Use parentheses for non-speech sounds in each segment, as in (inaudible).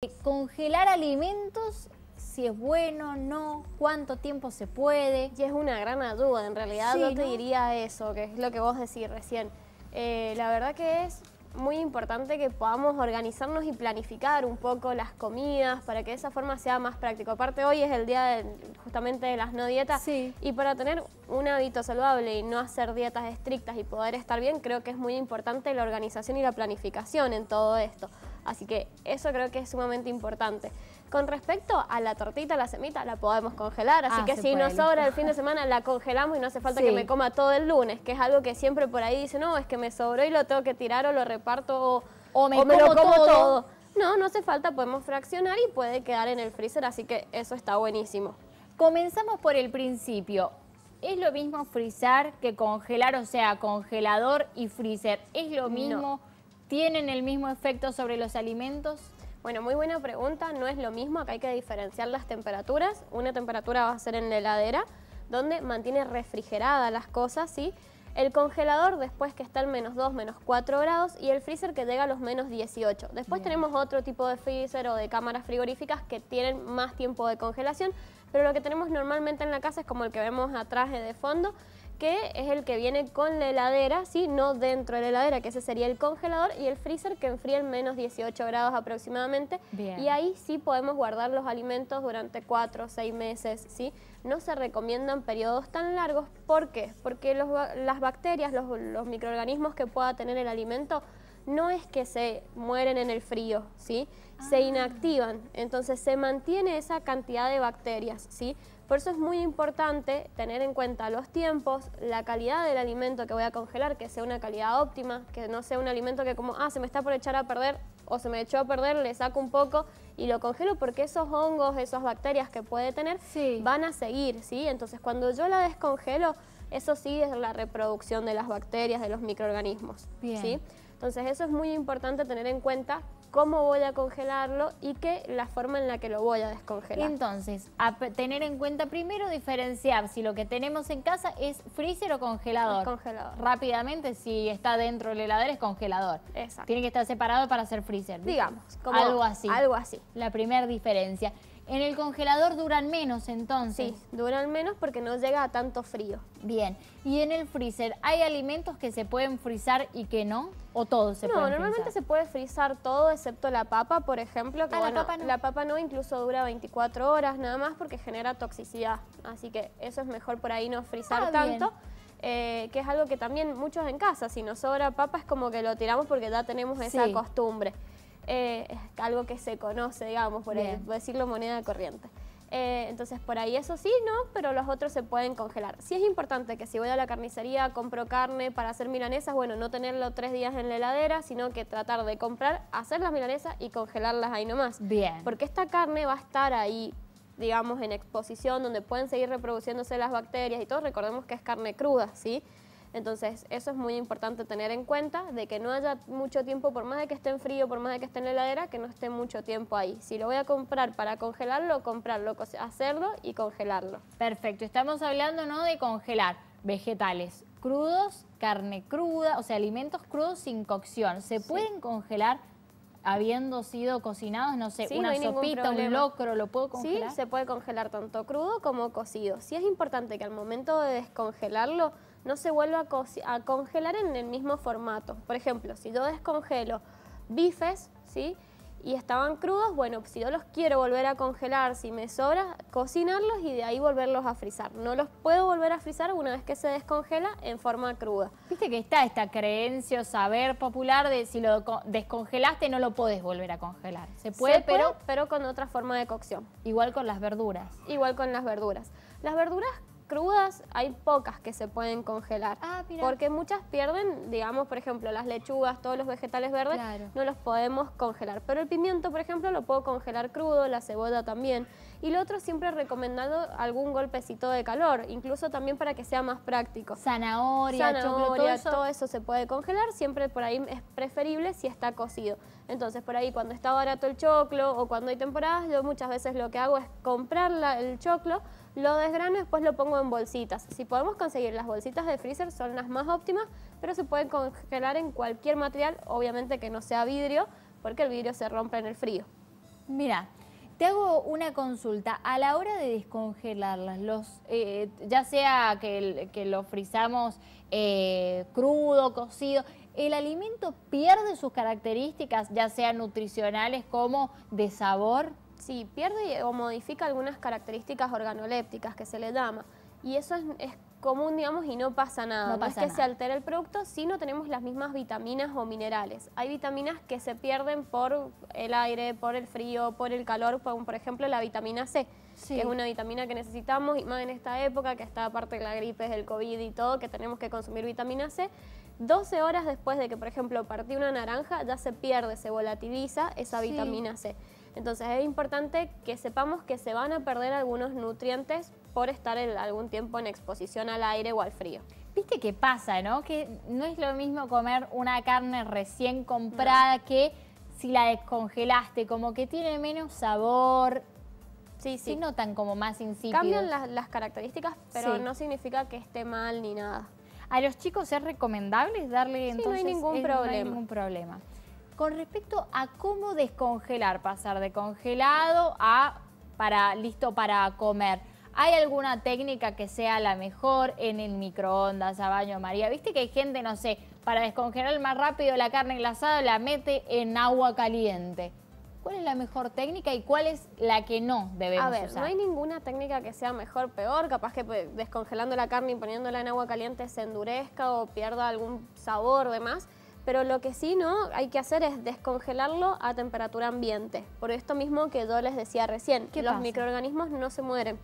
Eh, congelar alimentos, si es bueno, no, cuánto tiempo se puede. Y es una gran ayuda, en realidad yo te diría eso, que es lo que vos decís recién. Eh, la verdad que es muy importante que podamos organizarnos y planificar un poco las comidas para que de esa forma sea más práctico. Aparte hoy es el día justamente de las no dietas y para tener un hábito saludable y no hacer dietas estrictas y poder estar bien, creo que es muy importante la organización y la planificación en todo esto. Así que eso creo que es sumamente importante. Con respecto a la tortita, la semita, la podemos congelar, así ah, que si nos sobra el fin de semana, la congelamos y no hace falta que me coma todo el lunes, que es algo que siempre por ahí dicen, no, es que me sobró y lo tengo que tirar o lo reparto o me, lo todo. No, no hace falta, podemos fraccionar y puede quedar en el freezer, así que eso está buenísimo. Comenzamos por el principio. ¿Es lo mismo frizar que congelar? O sea, congelador y freezer. ¿Es lo mismo? tienen el mismo efecto sobre los alimentos? Bueno, muy buena pregunta. No es lo mismo, acá hay que diferenciar las temperaturas. Una temperatura va a ser en la heladera, donde mantiene refrigeradas las cosas, ¿sí? El congelador después que está en menos 2, menos 4 grados y el freezer que llega a los menos 18. Después tenemos otro tipo de freezer o de cámaras frigoríficas que tienen más tiempo de congelación, pero lo que tenemos normalmente en la casa es como el que vemos atrás de fondo, que es el que viene con la heladera, ¿sí? no dentro de la heladera, que ese sería el congelador, y el freezer que enfría en menos 18 grados aproximadamente. Y ahí sí podemos guardar los alimentos durante 4 o 6 meses. ¿sí? No se recomiendan periodos tan largos. ¿Por qué? Porque las bacterias, los, microorganismos que pueda tener el alimento, no es que se mueren en el frío, ¿sí? Se ah. inactivan, entonces se mantiene esa cantidad de bacterias, ¿sí? Por eso es muy importante tener en cuenta los tiempos, la calidad del alimento que voy a congelar, que sea una calidad óptima, que no sea un alimento que como, ah, se me está por echar a perder o se me echó a perder, le saco un poco y lo congelo porque esos hongos, esas bacterias que puede tener van a seguir, ¿sí? Entonces cuando yo la descongelo, eso sí es la reproducción de las bacterias, de los microorganismos, ¿sí? Entonces eso es muy importante tener en cuenta cómo voy a congelarlo y que la forma en la que lo voy a descongelar. Entonces, a tener en cuenta primero diferenciar si lo que tenemos en casa es freezer o congelador. Es congelador. Rápidamente, si está dentro del heladero es congelador. Exacto. Tiene que estar separado para ser freezer. Digamos, como algo así. Algo así. La primera diferencia. En el congelador duran menos entonces. Sí, duran menos porque no llega a tanto frío. Bien. ¿Y en el freezer hay alimentos que se pueden frizar y que no? ¿O todo se puede. No, normalmente se puede frizar todo excepto la papa, por ejemplo. Ah, la papa no. La papa no, incluso dura 24 horas nada más porque genera toxicidad. Así que eso es mejor por ahí no frizar ah, tanto. Eh, que es algo que también muchos en casa, si nos sobra papa es como que lo tiramos porque ya tenemos esa costumbre. Eh, es algo que se conoce, digamos, por, decirlo moneda corriente. Eh, entonces, por ahí eso sí, ¿no? Pero los otros se pueden congelar. Sí es importante que si voy a la carnicería, compro carne para hacer milanesas, bueno, no tenerlo tres días en la heladera, sino que tratar de comprar, hacer las milanesas y congelarlas ahí nomás. Bien. Porque esta carne va a estar ahí digamos, en exposición, donde pueden seguir reproduciéndose las bacterias y todo. Recordemos que es carne cruda, ¿sí? Entonces, eso es muy importante tener en cuenta, de que no haya mucho tiempo, por más de que esté en frío, por más de que esté en la heladera, que no esté mucho tiempo ahí. Si lo voy a comprar para congelarlo, comprarlo, hacerlo y congelarlo. Perfecto, estamos hablando ¿no? de congelar vegetales crudos, carne cruda, o sea, alimentos crudos sin cocción. ¿Se pueden congelar habiendo sido cocinados, no sé, una sopita, un locro, ¿lo puedo congelar? Sí, se puede congelar tanto crudo como cocido. Sí es importante que al momento de descongelarlo no se vuelva a, congelar en el mismo formato. Por ejemplo, si yo descongelo bifes, ¿sí? Y estaban crudos, bueno, si yo los quiero volver a congelar, si me sobra, cocinarlos y de ahí volverlos a frizar. No los puedo volver a frizar una vez que se descongela en forma cruda. Viste que está esta creencia o saber popular de si lo descongelaste no lo puedes volver a congelar. Se puede, pero con otra forma de cocción. Igual con las verduras. Igual con las verduras. Las verduras crudas hay pocas que se pueden congelar. Ah, porque muchas pierden, digamos, por ejemplo, las lechugas, todos los vegetales verdes, no los podemos congelar. Pero el pimiento, por ejemplo, lo puedo congelar crudo, la cebolla también. Y lo otro siempre recomendado algún golpecito de calor, incluso también para que sea más práctico. Zanahoria, todo eso se puede congelar, siempre por ahí es preferible si está cocido. Entonces, por ahí cuando está barato el choclo o cuando hay temporadas, yo muchas veces lo que hago es comprar el choclo, lo desgrano y después lo pongo en bolsitas. Si podemos conseguir las bolsitas de freezer son las más óptimas, pero se pueden congelar en cualquier material, obviamente que no sea vidrio, porque el vidrio se rompe en el frío. Mira, te hago una consulta. A la hora de descongelarlas, los, eh, ya sea que, lo frizamos eh, crudo, cocido, el alimento pierde sus características, ya sean nutricionales como de sabor? Sí, pierde o modifica algunas características organolépticas que se le llama. Y eso es, común, digamos, y no pasa nada. No, pasa es que se altera el producto, si no tenemos las mismas vitaminas o minerales. Hay vitaminas que se pierden por el aire, por el frío, por el calor, por, por ejemplo la vitamina C, que es una vitamina que necesitamos, y más en esta época, que está aparte de la gripe, del COVID y todo, que tenemos que consumir vitamina C. 12 horas después de que, por ejemplo, partí una naranja, ya se pierde, se volatiliza esa vitamina C. Entonces es importante que sepamos que se van a perder algunos nutrientes por estar en algún tiempo en exposición al aire o al frío. Viste qué pasa, ¿no? Que no es lo mismo comer una carne recién comprada que si la descongelaste, como que tiene menos sabor. Sí, sí. Se notan como más insípidos. Cambian las, características, pero no significa que esté mal ni nada. ¿A los chicos es recomendable darle entonces? No hay ningún problema. ningún problema. Con respecto a cómo descongelar, pasar de congelado a para, listo para comer. ¿Hay alguna técnica que sea la mejor en el microondas, a baño María? Viste que hay gente, no sé, para descongelar más rápido la carne enlazada la mete en agua caliente. ¿Cuál es la mejor técnica y cuál es la que no debemos usar? A ver, no hay ninguna técnica que sea mejor, peor. Capaz que pues, descongelando la carne y poniéndola en agua caliente se endurezca o pierda algún sabor o demás. Pero lo que sí no hay que hacer es descongelarlo a temperatura ambiente. Por esto mismo que yo les decía recién, que los microorganismos no se mueren.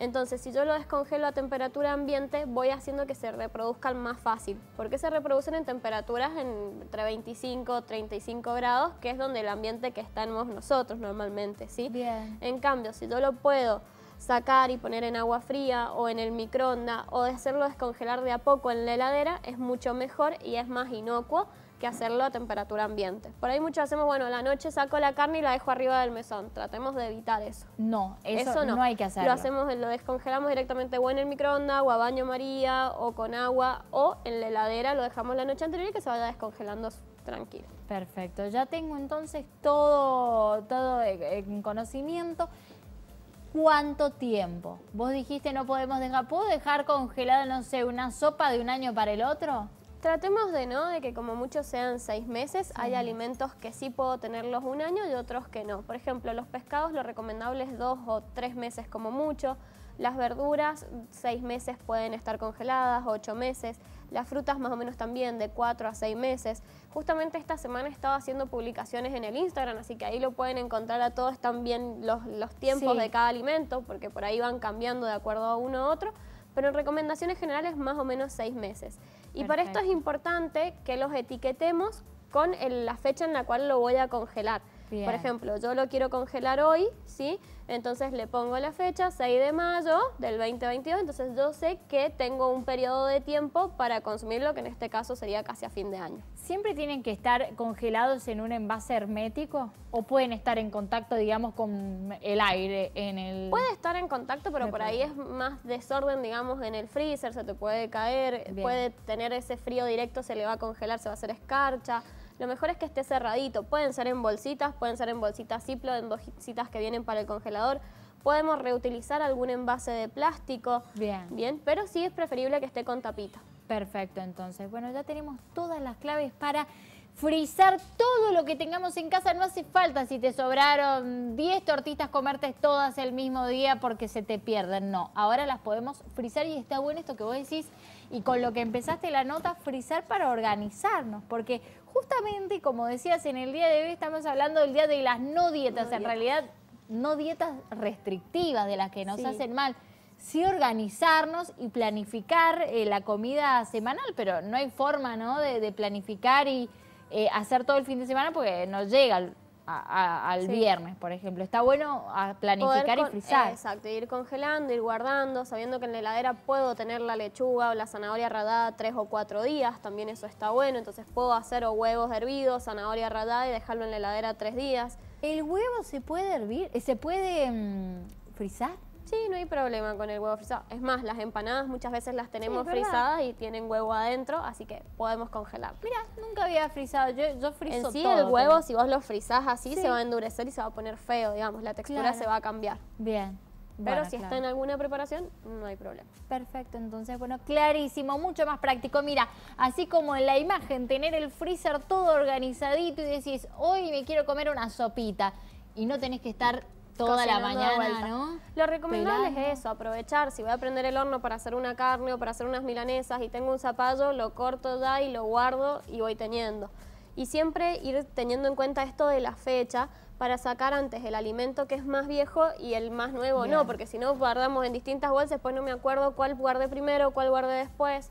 Entonces, si yo lo descongelo a temperatura ambiente, voy haciendo que se reproduzcan más fácil, porque se reproducen en temperaturas entre 25 y 35 grados, que es donde el ambiente que estamos nosotros normalmente, ¿sí? Bien. En cambio, si yo lo puedo sacar y poner en agua fría o en el microondas o hacerlo descongelar de a poco en la heladera, es mucho mejor y es más inocuo que hacerlo a temperatura ambiente. Por ahí muchos hacemos, bueno, la noche saco la carne y la dejo arriba del mesón. Tratemos de evitar eso. No, eso, no. hay que hacerlo. Lo hacemos, lo descongelamos directamente o en el microondas o a baño María o con agua o en la heladera lo dejamos la noche anterior y que se vaya descongelando tranquilo. Perfecto, ya tengo entonces todo, todo e-, en conocimiento. ¿Cuánto tiempo? Vos dijiste no podemos dejar, ¿puedo dejar congelada, no sé, una sopa de un año para el otro? Tratemos de no, de que como muchos sean seis meses, hay alimentos que sí puedo tenerlos un año y otros que no. Por ejemplo, los pescados lo recomendable es dos o tres meses como mucho. Las verduras, seis meses pueden estar congeladas, ocho meses. Las frutas más o menos también, de cuatro a seis meses. Justamente esta semana he estado haciendo publicaciones en el Instagram, así que ahí lo pueden encontrar a todos también los, tiempos de cada alimento, porque por ahí van cambiando de acuerdo a uno a otro pero en recomendaciones generales más o menos seis meses. Y para esto es importante que los etiquetemos con la fecha en la cual lo voy a congelar. Por ejemplo, yo lo quiero congelar hoy, ¿sí? Entonces le pongo la fecha, 6 de mayo del 2022, entonces yo sé que tengo un periodo de tiempo para consumirlo, que en este caso sería casi a fin de año. ¿Siempre tienen que estar congelados en un envase hermético o pueden estar en contacto, digamos, con el aire en el...? Puede estar en contacto, pero por ahí es más desorden, digamos, en el freezer, se te puede caer, puede tener ese frío directo, se le va a congelar, se va a hacer escarcha lo mejor es que esté cerradito. Pueden ser en bolsitas, pueden ser en bolsitas Ziploc, en bolsitas que vienen para el congelador. Podemos reutilizar algún envase de plástico. Bien. Bien, pero sí es preferible que esté con tapita. Perfecto, entonces. Bueno, ya tenemos todas las claves para frizar todo lo que tengamos en casa. No hace falta si te sobraron 10 tortitas, comerte todas el mismo día porque se te pierden. No, ahora las podemos frizar y está bueno esto que vos decís. Y con lo que empezaste la nota, frizar para organizarnos. Porque justamente, como decías, en el día de hoy estamos hablando del día de las no dietas. en realidad, no dietas restrictivas de las que nos hacen mal sí organizarnos y planificar eh, la comida semanal, pero no hay forma ¿no? de planificar y eh, hacer todo el fin de semana porque no llega al, viernes, por ejemplo. Está bueno ah, planificar y frizar. exacto, ir congelando, ir guardando, sabiendo que en la heladera puedo tener la lechuga o la zanahoria rallada tres o cuatro días, también eso está bueno. Entonces puedo hacer o huevos hervidos, zanahoria rallada y dejarlo en la heladera tres días. ¿El huevo se puede hervir? ¿Se puede mm, frisar Sí, no hay problema con el huevo frisado. Es más, las empanadas muchas veces las tenemos frizadas frisadas y tienen huevo adentro, así que podemos congelar. Mira, nunca había frisado, yo, yo sí todo, el huevo, si vos lo frizás así, se va a endurecer y se va a poner feo, digamos, la textura se va a cambiar. Bien. Pero si está en alguna preparación, no hay problema. Perfecto, entonces, bueno, clarísimo, mucho más práctico. Mira, así como en la imagen, tener el freezer todo organizadito y decís, hoy me quiero comer una sopita. Y no tenés que estar toda la mañana, ¿no? Lo recomendable es eso, aprovechar. Si voy a prender el horno para hacer una carne o para hacer unas milanesas y tengo un zapallo, lo corto ya y lo guardo y voy teniendo. Y siempre ir teniendo en cuenta esto de la fecha para sacar antes el alimento que es más viejo y el más nuevo no, porque si no guardamos en distintas bolsas, pues no me acuerdo cuál guardé primero, cuál guardé después.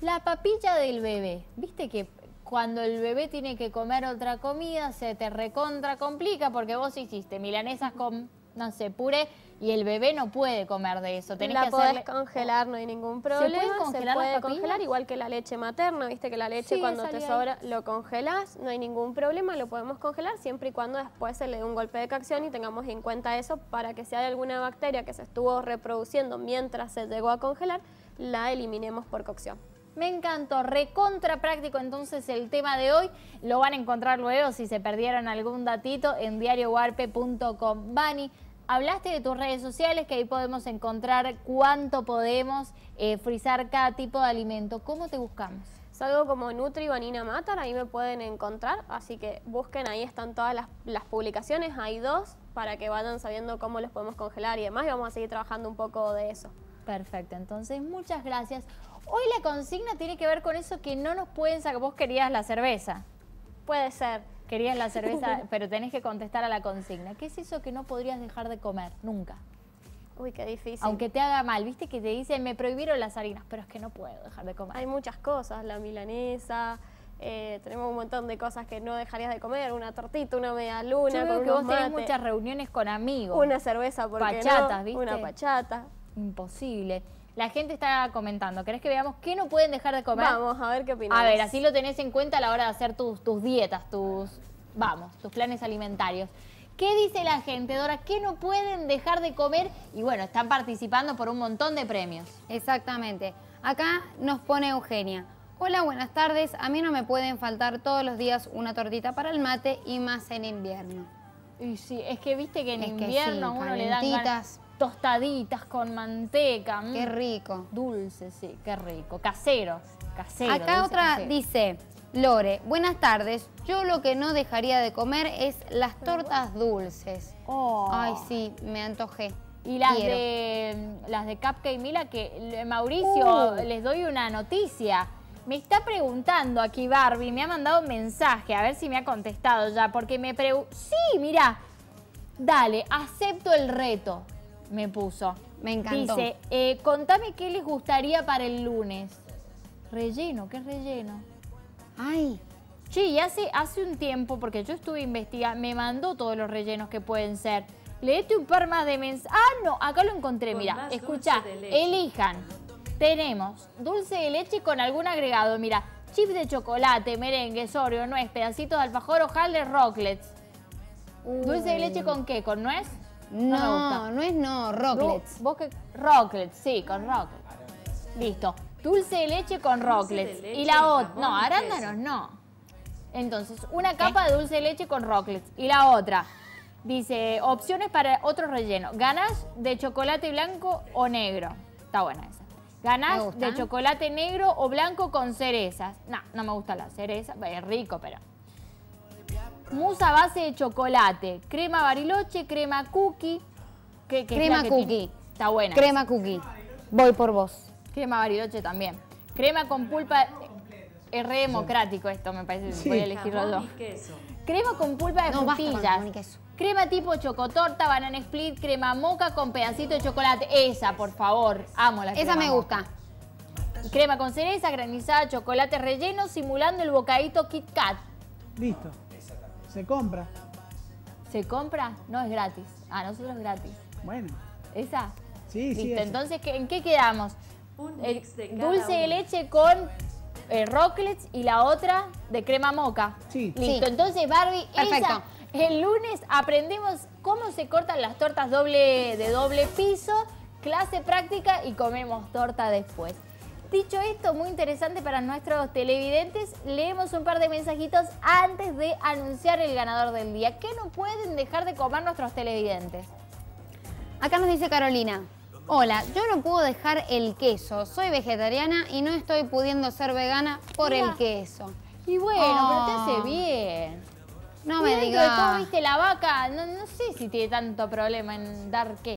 La papilla del bebé, viste que cuando el bebé tiene que comer otra comida, se te recontra complica porque vos hiciste milanesas con, no sé, puré y el bebé no puede comer de eso. la podés congelar, no hay ningún problema. Se, congelar se puede congelar, igual que la leche materna, viste que la leche cuando te sobra lo congelás, no hay ningún problema, lo podemos congelar siempre y cuando después se le dé un golpe de cacción y tengamos en cuenta eso para que si hay alguna bacteria que se estuvo reproduciendo mientras se llegó a congelar, la eliminemos por cocción. Me encantó, recontra práctico entonces el tema de hoy. Lo van a encontrar luego si se perdieron algún datito en diarioguarpe.com. Bani, hablaste de tus redes sociales, que ahí podemos encontrar cuánto podemos eh, frizar cada tipo de alimento. ¿Cómo te buscamos? Salgo como Nutri Vanina Matar, ahí me pueden encontrar, así que busquen, ahí están todas las, las publicaciones, hay dos, para que vayan sabiendo cómo los podemos congelar y demás, y vamos a seguir trabajando un poco de eso. Perfecto, entonces muchas gracias. Hoy la consigna tiene que ver con eso que no nos pueden sacar. Vos querías la cerveza. Puede ser. Querías la cerveza, (laughs) pero tenés que contestar a la consigna. ¿Qué es eso que no podrías dejar de comer nunca? Uy, qué difícil. Aunque te haga mal, viste que te dicen, me prohibieron las harinas, pero es que no puedo dejar de comer. Hay muchas cosas, la milanesa, eh, tenemos un montón de cosas que no dejarías de comer, una tortita, una media luna, que vos tenés muchas reuniones con amigos. Una cerveza, porque pachatas, ¿viste? Una pachata. Imposible. La gente está comentando. ¿Querés que veamos qué no pueden dejar de comer? Vamos, a ver qué opinan. A ver, así lo tenés en cuenta a la hora de hacer tus, dietas, tus, vamos, tus planes alimentarios. ¿Qué dice la gente, Dora? ¿Qué no pueden dejar de comer? Y bueno, están participando por un montón de premios. Exactamente. Acá nos pone Eugenia. Hola, buenas tardes. A mí no me pueden faltar todos los días una tortita para el mate y más en invierno. Y sí, es que viste que en invierno uno le dan... Ganas tostaditas con manteca. Mm. Qué rico. Dulce, sí, qué rico. Casero, casero. Acá otra dice, Lore, buenas tardes. Yo lo que no dejaría de comer es las tortas dulces. Oh. Ay, sí, me antojé. Y las de las de Cupcake Mila, que eh, Mauricio, uh. les doy una noticia. Me está preguntando aquí Barbie, me ha mandado un mensaje, a ver si me ha contestado ya, porque me preguntó... Sí, mira, dale, acepto el reto me puso. Me encantó. Dice, eh, contame qué les gustaría para el lunes. Relleno, ¿qué relleno? Ay. Sí, hace, hace un tiempo, porque yo estuve investigando, me mandó todos los rellenos que pueden ser. Leete un par más de mens, Ah, no, acá lo encontré, mira. escucha, elijan. Tenemos dulce de leche con algún agregado, mira. Chips de chocolate, merengue, sorio, nuez, pedacito de alfajor, de rocklets. ¿Dulce de leche con qué? ¿Con nuez? No, no, es no, rocklets. ¿Vos Rocklets, sí, con rocklets. Listo. Dulce de leche con rocklets. y la otra. No, arándanos no. Entonces, una capa de dulce de leche con rocklets. Y la otra. Dice, opciones para otro relleno. ganas de chocolate blanco o negro. Está buena esa. ganas de chocolate negro o blanco con cerezas. No, no me gusta la cereza. Es rico, pero. Musa base de chocolate, crema bariloche, crema cookie. ¿Qué, crema cookie. Está buena. Crema cookie. Voy por vos. Crema bariloche también. Crema con pulpa... Es re democrático esto, me parece. Voy a elegir los Crema con pulpa de frutillas. Crema tipo chocotorta, banana split, crema moca con pedacito de chocolate. Esa, por favor. Amo la crema Esa me gusta. Crema con cereza, granizada, chocolate relleno, simulando el bocadito Kit Kat. Listo se compra. ¿Se compra? No, es gratis. A nosotros es gratis. Bueno. ¿Esa? Sí, sí. Entonces, ¿en qué quedamos? Un dulce de leche con eh, rocklets y la otra de crema moca. Sí. Listo. Entonces, Barbie, Perfecto. El lunes aprendemos cómo se cortan las tortas doble, de doble piso, clase práctica y comemos torta después. Dicho esto, muy interesante para nuestros televidentes, leemos un par de mensajitos antes de anunciar el ganador del día. ¿Qué no pueden dejar de comer nuestros televidentes? Acá nos dice Carolina. Hola, yo no puedo dejar el queso. Soy vegetariana y no estoy pudiendo ser vegana por el queso. Y bueno, pero te hace oh. bien. No me digas. viste, la vaca, no, no sé si tiene tanto problema en dar queso.